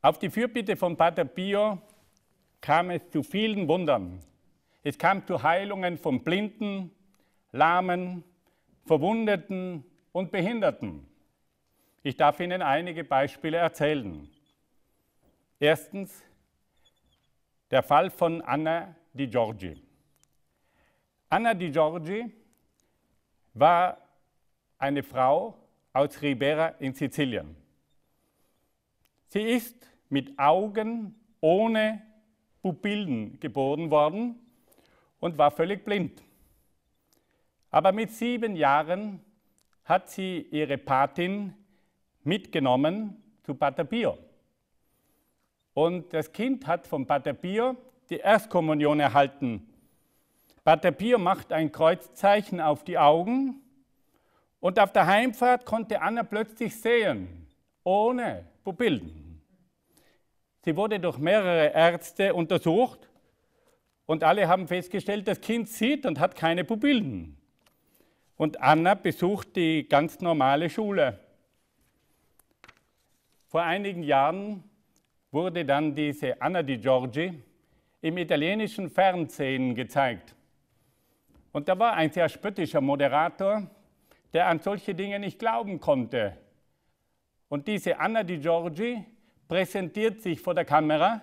Auf die Fürbitte von Pater Pio kam es zu vielen Wundern. Es kam zu Heilungen von Blinden, Lahmen, Verwundeten und Behinderten. Ich darf Ihnen einige Beispiele erzählen. Erstens der Fall von Anna Di Giorgi. Anna Di Giorgi war eine Frau aus Ribera in Sizilien. Sie ist mit Augen ohne Pupillen geboren worden und war völlig blind. Aber mit sieben Jahren hat sie ihre Patin mitgenommen zu Pater Pio. Und das Kind hat von Pater Pio die Erstkommunion erhalten. Pater Pio macht ein Kreuzzeichen auf die Augen und auf der Heimfahrt konnte Anna plötzlich sehen, ohne Pupillen. Sie wurde durch mehrere Ärzte untersucht und alle haben festgestellt, das Kind sieht und hat keine Pupillen. Und Anna besucht die ganz normale Schule. Vor einigen Jahren wurde dann diese Anna di Giorgi im italienischen Fernsehen gezeigt. Und da war ein sehr spöttischer Moderator, der an solche Dinge nicht glauben konnte. Und diese Anna di Giorgi präsentiert sich vor der Kamera.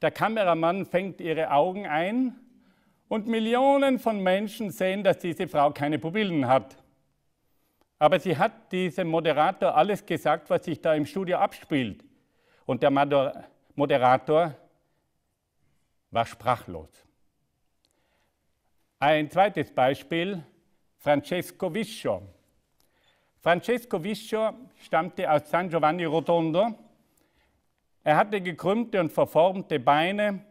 Der Kameramann fängt ihre Augen ein und Millionen von Menschen sehen, dass diese Frau keine Pupillen hat. Aber sie hat diesem Moderator alles gesagt, was sich da im Studio abspielt. Und der Moderator war sprachlos. Ein zweites Beispiel, Francesco Viscio. Francesco Viscio stammte aus San Giovanni Rotondo er hatte gekrümmte und verformte Beine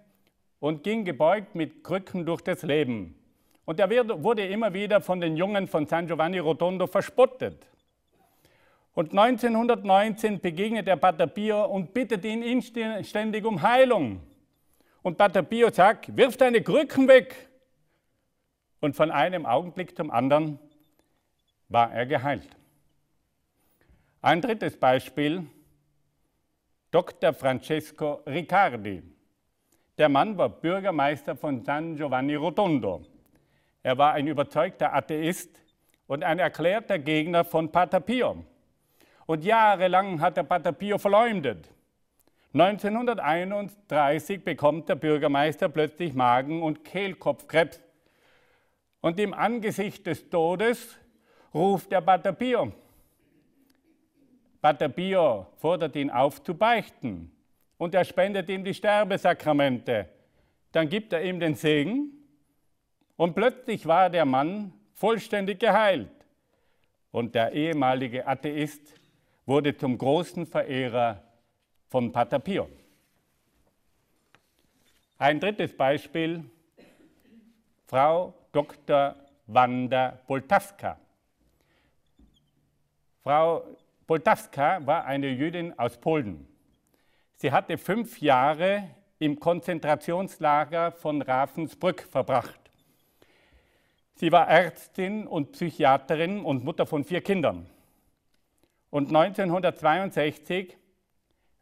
und ging gebeugt mit Krücken durch das Leben. Und er wurde immer wieder von den Jungen von San Giovanni Rotondo verspottet. Und 1919 begegnet er Pater Pio und bittet ihn inständig um Heilung. Und Pater Pio sagt, wirf deine Krücken weg. Und von einem Augenblick zum anderen war er geheilt. Ein drittes Beispiel Dr. Francesco Riccardi. Der Mann war Bürgermeister von San Giovanni Rotondo. Er war ein überzeugter Atheist und ein erklärter Gegner von Pater Pio. Und jahrelang hat er Pater Pio verleumdet. 1931 bekommt der Bürgermeister plötzlich Magen- und Kehlkopfkrebs. Und im Angesicht des Todes ruft er Pater Pio Pater Pio fordert ihn auf zu beichten und er spendet ihm die Sterbesakramente. Dann gibt er ihm den Segen und plötzlich war der Mann vollständig geheilt. Und der ehemalige Atheist wurde zum großen Verehrer von Pater Pio. Ein drittes Beispiel, Frau Dr. Wanda Boltaska. Frau Poltawska war eine Jüdin aus Polen. Sie hatte fünf Jahre im Konzentrationslager von Ravensbrück verbracht. Sie war Ärztin und Psychiaterin und Mutter von vier Kindern. Und 1962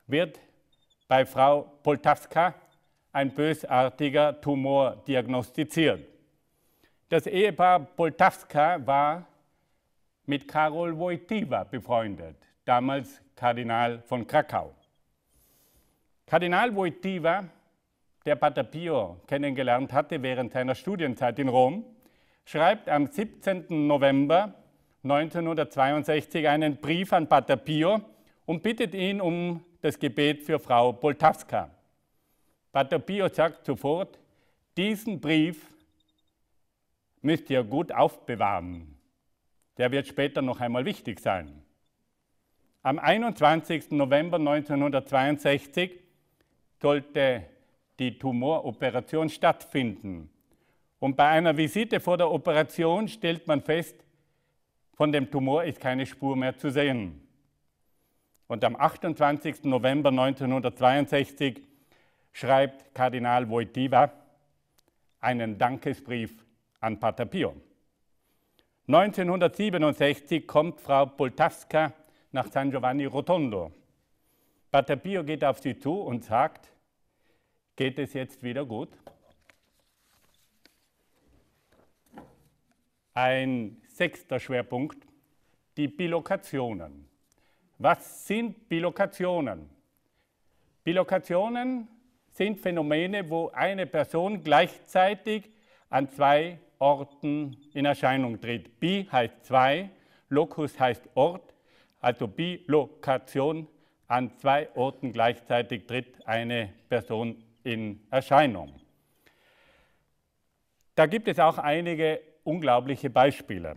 wird bei Frau Poltawska ein bösartiger Tumor diagnostiziert. Das Ehepaar Poltawska war mit Karol Wojtyła befreundet, damals Kardinal von Krakau. Kardinal Wojtyła, der Pater Pio kennengelernt hatte während seiner Studienzeit in Rom, schreibt am 17. November 1962 einen Brief an Pater Pio und bittet ihn um das Gebet für Frau Poltawska. Pater Pio sagt sofort, diesen Brief müsst ihr gut aufbewahren. Der wird später noch einmal wichtig sein. Am 21. November 1962 sollte die Tumoroperation stattfinden. Und bei einer Visite vor der Operation stellt man fest, von dem Tumor ist keine Spur mehr zu sehen. Und am 28. November 1962 schreibt Kardinal Wojtyla einen Dankesbrief an Pater Pio. 1967 kommt Frau Poltawska nach San Giovanni Rotondo. Patapio geht auf sie zu und sagt, geht es jetzt wieder gut? Ein sechster Schwerpunkt, die Bilokationen. Was sind Bilokationen? Bilokationen sind Phänomene, wo eine Person gleichzeitig an zwei Orten in Erscheinung tritt. Bi heißt zwei, Locus heißt Ort, also Bi-Lokation. An zwei Orten gleichzeitig tritt eine Person in Erscheinung. Da gibt es auch einige unglaubliche Beispiele.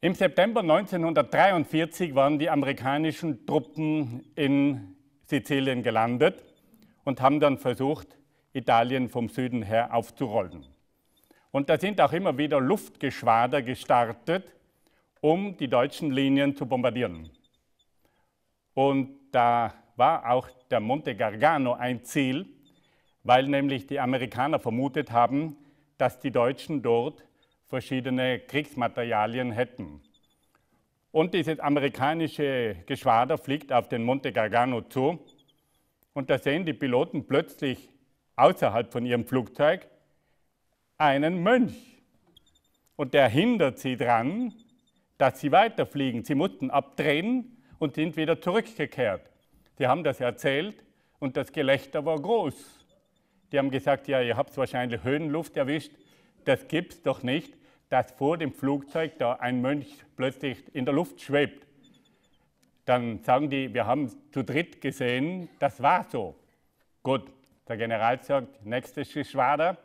Im September 1943 waren die amerikanischen Truppen in Sizilien gelandet und haben dann versucht, Italien vom Süden her aufzurollen. Und da sind auch immer wieder Luftgeschwader gestartet, um die deutschen Linien zu bombardieren. Und da war auch der Monte Gargano ein Ziel, weil nämlich die Amerikaner vermutet haben, dass die Deutschen dort verschiedene Kriegsmaterialien hätten. Und dieses amerikanische Geschwader fliegt auf den Monte Gargano zu und da sehen die Piloten plötzlich außerhalb von ihrem Flugzeug einen Mönch. Und der hindert sie dran, dass sie weiterfliegen. Sie mussten abdrehen und sind wieder zurückgekehrt. Sie haben das erzählt und das Gelächter war groß. Die haben gesagt, ja, ihr habt wahrscheinlich Höhenluft erwischt. Das gibt es doch nicht, dass vor dem Flugzeug da ein Mönch plötzlich in der Luft schwebt. Dann sagen die, wir haben zu dritt gesehen, das war so. Gut, der General sagt, nächstes Geschwader,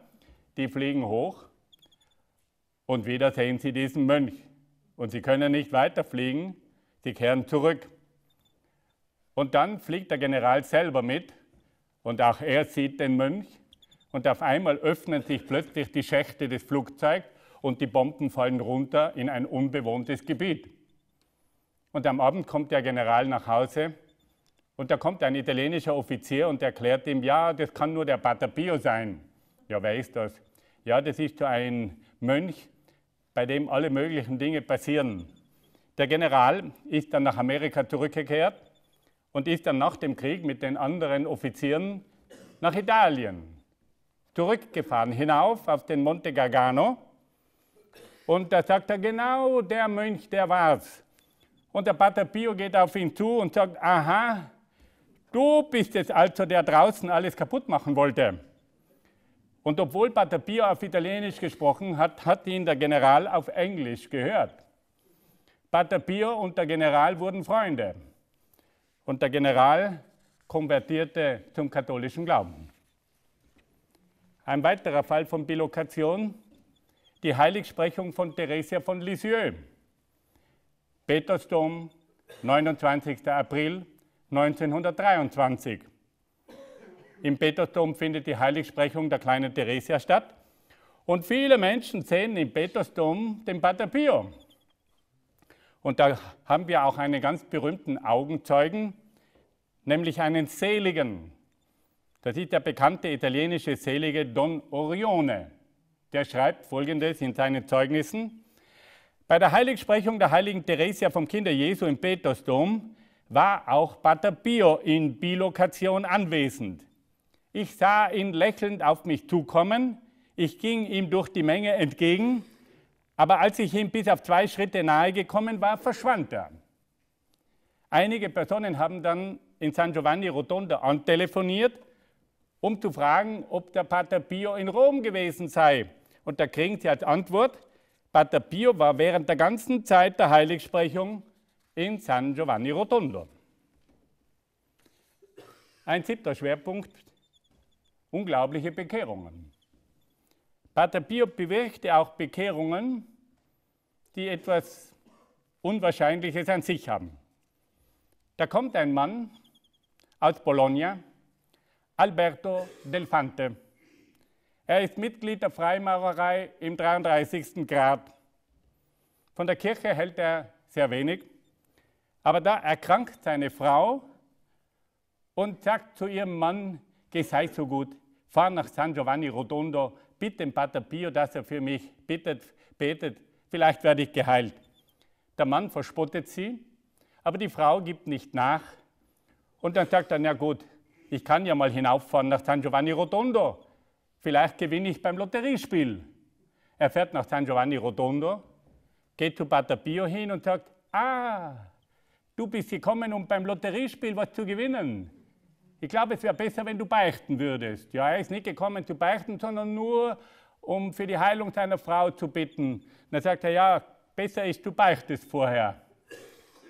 die fliegen hoch und wieder sehen sie diesen Mönch. Und sie können nicht weiterfliegen, sie kehren zurück. Und dann fliegt der General selber mit und auch er sieht den Mönch. Und auf einmal öffnen sich plötzlich die Schächte des Flugzeugs und die Bomben fallen runter in ein unbewohntes Gebiet. Und am Abend kommt der General nach Hause und da kommt ein italienischer Offizier und erklärt ihm, ja, das kann nur der Batapio sein. Ja, wer ist das? Ja, das ist so ein Mönch, bei dem alle möglichen Dinge passieren. Der General ist dann nach Amerika zurückgekehrt und ist dann nach dem Krieg mit den anderen Offizieren nach Italien zurückgefahren, hinauf auf den Monte Gargano. Und da sagt er, genau der Mönch, der war's. Und der Pater Pio geht auf ihn zu und sagt, aha, du bist es also, der draußen alles kaputt machen wollte. Und obwohl Batapio auf Italienisch gesprochen hat, hat ihn der General auf Englisch gehört. Batapio und der General wurden Freunde. Und der General konvertierte zum katholischen Glauben. Ein weiterer Fall von Bilokation, die Heiligsprechung von Theresia von Lisieux. Petersdom, 29. April 1923. Im Petersdom findet die Heiligsprechung der kleinen Theresia statt. Und viele Menschen sehen im Petersdom den Pater Pio. Und da haben wir auch einen ganz berühmten Augenzeugen, nämlich einen Seligen. Das ist der bekannte italienische Selige Don Orione. Der schreibt folgendes in seinen Zeugnissen. Bei der Heiligsprechung der heiligen Theresia vom Kinder Jesu im Petersdom war auch Pater Pio in Bilokation anwesend. Ich sah ihn lächelnd auf mich zukommen. Ich ging ihm durch die Menge entgegen. Aber als ich ihm bis auf zwei Schritte nahe gekommen war, verschwand er. Einige Personen haben dann in San Giovanni Rotondo antelefoniert, um zu fragen, ob der Pater Pio in Rom gewesen sei. Und da kriegen sie als Antwort, Pater Pio war während der ganzen Zeit der Heiligsprechung in San Giovanni Rotondo. Ein siebter Schwerpunkt unglaubliche Bekehrungen. Pater Pio bewirkte auch Bekehrungen, die etwas Unwahrscheinliches an sich haben. Da kommt ein Mann aus Bologna, Alberto Delfante. Er ist Mitglied der Freimaurerei im 33. Grad. Von der Kirche hält er sehr wenig, aber da erkrankt seine Frau und sagt zu ihrem Mann, geh sei so gut, fahre nach San Giovanni Rotondo, bitte den Pater Pio, dass er für mich bittet, betet, vielleicht werde ich geheilt. Der Mann verspottet sie, aber die Frau gibt nicht nach. Und dann sagt er, na gut, ich kann ja mal hinauffahren nach San Giovanni Rotondo, vielleicht gewinne ich beim Lotteriespiel. Er fährt nach San Giovanni Rotondo, geht zu Pater Pio hin und sagt, ah, du bist gekommen, um beim Lotteriespiel was zu gewinnen. Ich glaube, es wäre besser, wenn du beichten würdest. Ja, er ist nicht gekommen zu beichten, sondern nur, um für die Heilung seiner Frau zu bitten. Und dann sagt er, ja, besser ist, du beichtest vorher.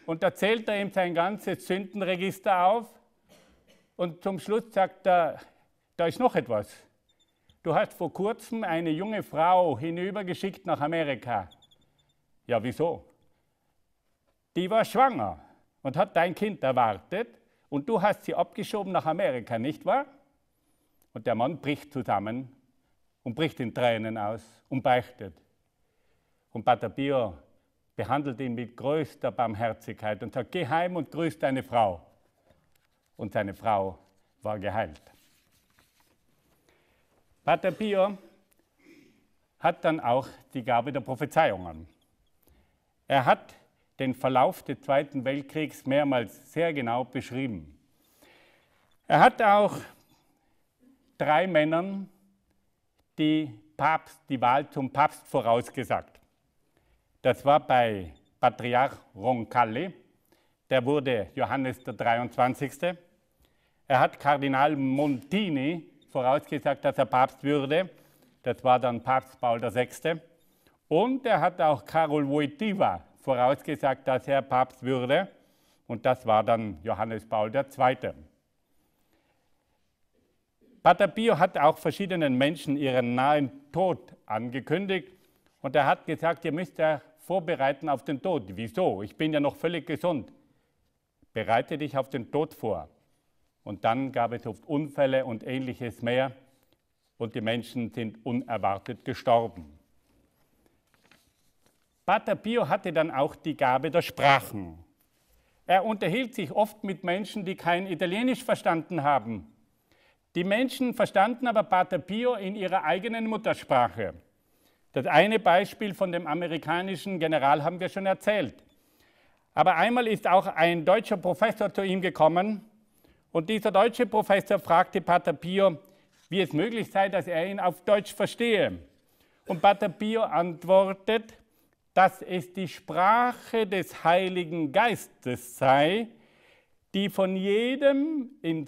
Und da zählt er ihm sein ganzes Sündenregister auf. Und zum Schluss sagt er, da ist noch etwas. Du hast vor kurzem eine junge Frau hinübergeschickt nach Amerika. Ja, wieso? Die war schwanger und hat dein Kind erwartet und du hast sie abgeschoben nach Amerika, nicht wahr? Und der Mann bricht zusammen und bricht in Tränen aus und beichtet. Und Pater Pio behandelt ihn mit größter Barmherzigkeit und sagt, geh heim und grüß deine Frau. Und seine Frau war geheilt. Pater Pio hat dann auch die Gabe der Prophezeiungen. Er hat den Verlauf des Zweiten Weltkriegs mehrmals sehr genau beschrieben. Er hat auch drei Männern die, Papst, die Wahl zum Papst vorausgesagt. Das war bei Patriarch Roncalli, der wurde Johannes der 23. Er hat Kardinal Montini vorausgesagt, dass er Papst würde. Das war dann Papst Paul VI. Und er hat auch Karol Wojtyła vorausgesagt, dass er Papst würde. Und das war dann Johannes Paul II. Pater Pio hat auch verschiedenen Menschen ihren nahen Tod angekündigt. Und er hat gesagt, ihr müsst ja vorbereiten auf den Tod. Wieso? Ich bin ja noch völlig gesund. Bereite dich auf den Tod vor. Und dann gab es oft Unfälle und ähnliches mehr. Und die Menschen sind unerwartet gestorben. Pater Pio hatte dann auch die Gabe der Sprachen. Er unterhielt sich oft mit Menschen, die kein Italienisch verstanden haben. Die Menschen verstanden aber Pater Pio in ihrer eigenen Muttersprache. Das eine Beispiel von dem amerikanischen General haben wir schon erzählt. Aber einmal ist auch ein deutscher Professor zu ihm gekommen und dieser deutsche Professor fragte Pater Pio, wie es möglich sei, dass er ihn auf Deutsch verstehe. Und Pater Pio antwortet, dass es die Sprache des Heiligen Geistes sei, die von jedem in